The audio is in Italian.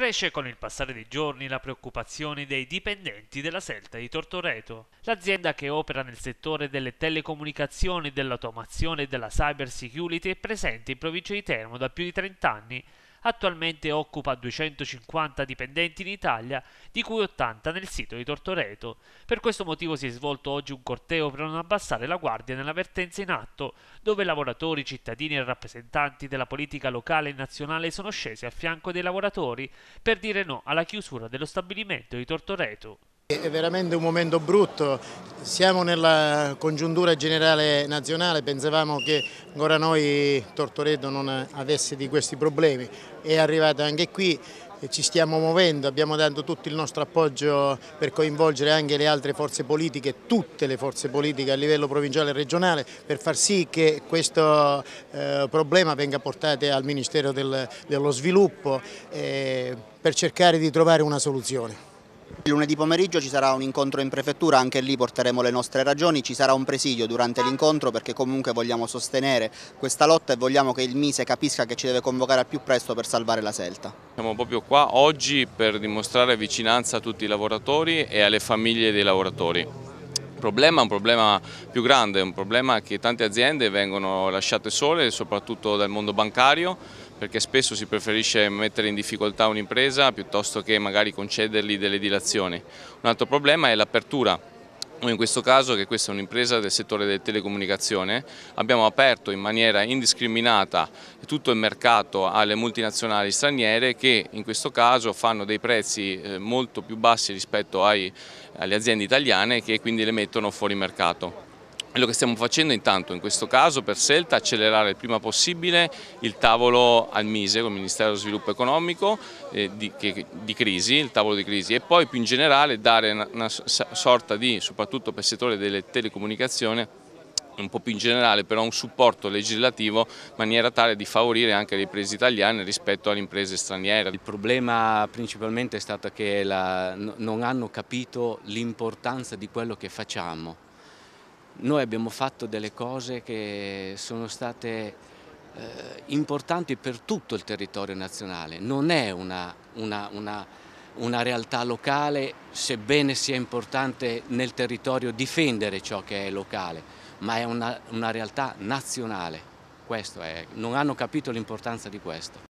Cresce con il passare dei giorni la preoccupazione dei dipendenti della Selta di Tortoreto. L'azienda che opera nel settore delle telecomunicazioni, dell'automazione e della cyber security è presente in provincia di Termo da più di 30 anni Attualmente occupa 250 dipendenti in Italia, di cui 80 nel sito di Tortoreto. Per questo motivo si è svolto oggi un corteo per non abbassare la guardia nella vertenza in atto, dove lavoratori, cittadini e rappresentanti della politica locale e nazionale sono scesi a fianco dei lavoratori per dire no alla chiusura dello stabilimento di Tortoreto. È veramente un momento brutto, siamo nella congiuntura generale nazionale, pensavamo che ancora noi Tortoredo non avesse di questi problemi, è arrivata anche qui, ci stiamo muovendo, abbiamo dato tutto il nostro appoggio per coinvolgere anche le altre forze politiche, tutte le forze politiche a livello provinciale e regionale per far sì che questo eh, problema venga portato al Ministero del, dello Sviluppo eh, per cercare di trovare una soluzione. Lunedì pomeriggio ci sarà un incontro in prefettura, anche lì porteremo le nostre ragioni, ci sarà un presidio durante l'incontro perché comunque vogliamo sostenere questa lotta e vogliamo che il Mise capisca che ci deve convocare al più presto per salvare la Selta. Siamo proprio qua oggi per dimostrare vicinanza a tutti i lavoratori e alle famiglie dei lavoratori problema è un problema più grande, un problema che tante aziende vengono lasciate sole, soprattutto dal mondo bancario, perché spesso si preferisce mettere in difficoltà un'impresa piuttosto che magari concedergli delle dilazioni. Un altro problema è l'apertura in questo caso, che questa è un'impresa del settore delle telecomunicazioni, abbiamo aperto in maniera indiscriminata tutto il mercato alle multinazionali straniere che in questo caso fanno dei prezzi eh, molto più bassi rispetto ai, alle aziende italiane che quindi le mettono fuori mercato. Quello che stiamo facendo intanto in questo caso per Selta è accelerare il prima possibile il tavolo al MISE, con il Ministero dello Sviluppo Economico, eh, di, che, di, crisi, il tavolo di crisi e poi più in generale dare una, una sorta di, soprattutto per il settore delle telecomunicazioni, un po' più in generale, però un supporto legislativo in maniera tale di favorire anche le imprese italiane rispetto alle imprese straniere. Il problema principalmente è stato che la, non hanno capito l'importanza di quello che facciamo noi abbiamo fatto delle cose che sono state eh, importanti per tutto il territorio nazionale, non è una, una, una, una, realtà locale, sebbene sia importante nel territorio difendere ciò che è locale, ma è una realtà nazionale. È, non hanno capito l'importanza di questo.